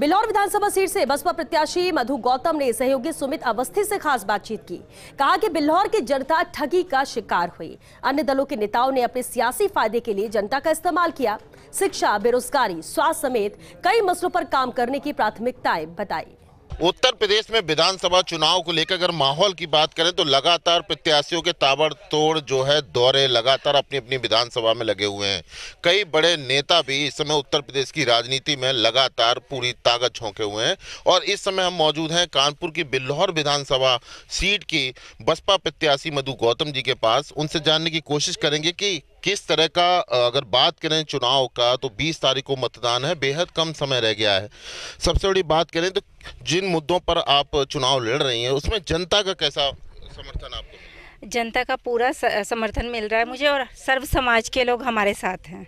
बिलौर विधानसभा seat से बसपा प्रत्याशी मधु गौतम ने सहयोगी सुमित अवस्थी से खास बातचीत की कहा कि बिल्हौर की जनता ठगी का शिकार हुई अन्य दलों के नेताओं ने अपने सियासी फायदे के लिए जनता का इस्तेमाल किया शिक्षा बेरोजगारी स्वास्थ्य समेत कई मसलों पर काम करने की प्राथमिकताएं बताई उत्तर प्रदेश में विधानसभा चुनाव को लेकर अगर माहौल की बात करें तो लगातार प्रत्याशियों के ताबड़तोड़ जो है दौरे लगातार अपनी अपनी विधानसभा में लगे हुए हैं कई बड़े नेता भी इस समय उत्तर प्रदेश की राजनीति में लगातार पूरी ताकत झोंके हुए हैं और इस समय हम मौजूद हैं कानपुर की बिल्लौर विधानसभा सीट की बसपा प्रत्याशी मधु गौतम जी के पास उनसे जानने की कोशिश करेंगे कि किस तरह का अगर बात करें चुनाव का तो 20 तारीख को मतदान है बेहद कम समय रह गया है सबसे बड़ी बात करें तो जिन मुद्दों पर आप चुनाव लड़ रही हैं उसमें जनता का कैसा समर्थन आपको जनता का पूरा समर्थन मिल रहा है मुझे और सर्व समाज के लोग हमारे साथ हैं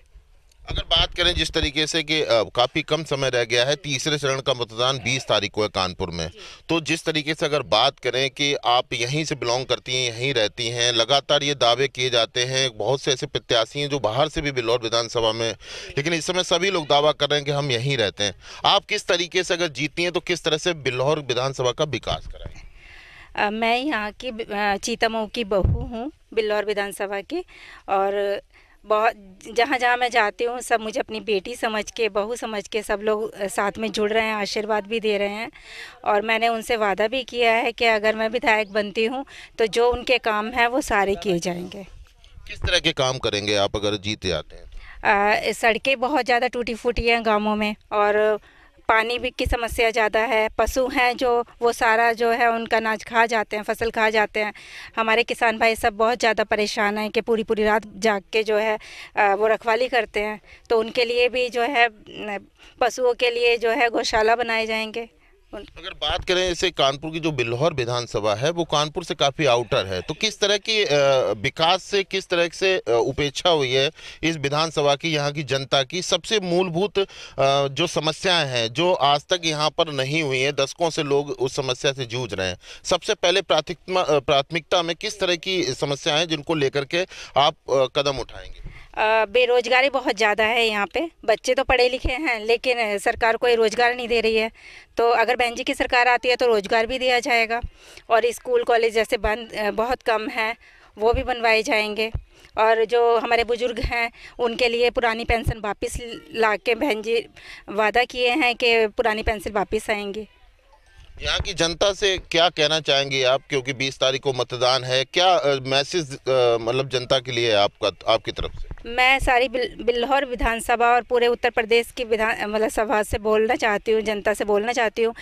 अगर बात करें जिस तरीके से कि काफ़ी कम समय रह गया है तीसरे चरण का मतदान 20 तारीख को है कानपुर में तो जिस तरीके से अगर बात करें कि आप यहीं से बिलोंग करती हैं यहीं रहती हैं लगातार ये दावे किए जाते हैं बहुत से ऐसे प्रत्याशी हैं जो बाहर से भी बिलौर विधानसभा में लेकिन इस समय सभी लोग दावा कर रहे हैं कि हम यहीं रहते हैं आप किस तरीके से अगर जीती हैं तो किस तरह से बिलौर विधानसभा का विकास करें मैं यहाँ की चीतामऊ की बहू हूँ बिल्लौर विधानसभा की और बहुत जहाँ जहाँ मैं जाती हूँ सब मुझे अपनी बेटी समझ के बहू समझ के सब लोग साथ में जुड़ रहे हैं आशीर्वाद भी दे रहे हैं और मैंने उनसे वादा भी किया है कि अगर मैं विधायक बनती हूँ तो जो उनके काम हैं वो सारे किए जाएंगे किस तरह के काम करेंगे आप अगर जीते आते हैं सड़कें बहुत ज़्यादा टूटी फूटी हैं गाँवों में और पानी भी की समस्या ज़्यादा है पशु हैं जो वो सारा जो है उनका अनाज खा जाते हैं फसल खा जाते हैं हमारे किसान भाई सब बहुत ज़्यादा परेशान हैं कि पूरी पूरी रात जाग के जो है वो रखवाली करते हैं तो उनके लिए भी जो है पशुओं के लिए जो है गौशाला बनाए जाएंगे अगर बात करें इसे कानपुर की जो बिल्हौर विधानसभा है वो कानपुर से काफ़ी आउटर है तो किस तरह की विकास से किस तरह से उपेक्षा हुई है इस विधानसभा की यहाँ की जनता की सबसे मूलभूत जो समस्याएं हैं जो आज तक यहाँ पर नहीं हुई है दशकों से लोग उस समस्या से जूझ रहे हैं सबसे पहले प्राथमिकता में किस तरह की समस्याएं जिनको लेकर के आप कदम उठाएंगे बेरोज़गारी बहुत ज़्यादा है यहाँ पे बच्चे तो पढ़े लिखे हैं लेकिन सरकार कोई रोज़गार नहीं दे रही है तो अगर बहन जी की सरकार आती है तो रोज़गार भी दिया जाएगा और स्कूल कॉलेज जैसे बंद बहुत कम हैं वो भी बनवाए जाएंगे और जो हमारे बुज़ुर्ग हैं उनके लिए पुरानी पेंशन वापस ला के बहन जी वादा किए हैं कि पुरानी पेंशन वापस आएंगी यहाँ की जनता से क्या कहना चाहेंगे आप क्योंकि 20 तारीख को मतदान है क्या मैसेज मतलब जनता के लिए आपका आपकी तरफ से मैं सारी बिल्हौर विधानसभा और पूरे उत्तर प्रदेश की विधान मतलब सभा से बोलना चाहती हूँ जनता से बोलना चाहती हूँ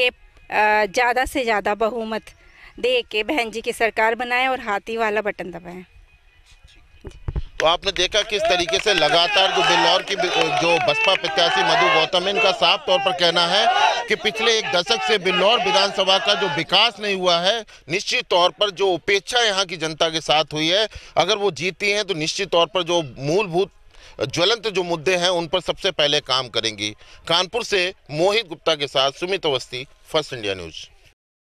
कि ज़्यादा से ज़्यादा बहुमत दे के बहन जी की सरकार बनाएं और हाथी वाला बटन दबाएँ तो आपने देखा किस तरीके से लगातार जो बिल्लौर की जो बसपा प्रत्याशी मधु गौतम है इनका साफ तौर पर कहना है कि पिछले एक दशक से बिल्लौर विधानसभा का जो विकास नहीं हुआ है निश्चित तौर पर जो उपेक्षा यहाँ की जनता के साथ हुई है अगर वो जीती हैं तो निश्चित तौर पर जो मूलभूत ज्वलंत जो मुद्दे हैं उन पर सबसे पहले काम करेंगी कानपुर से मोहित गुप्ता के साथ Sumit Awasthi first India news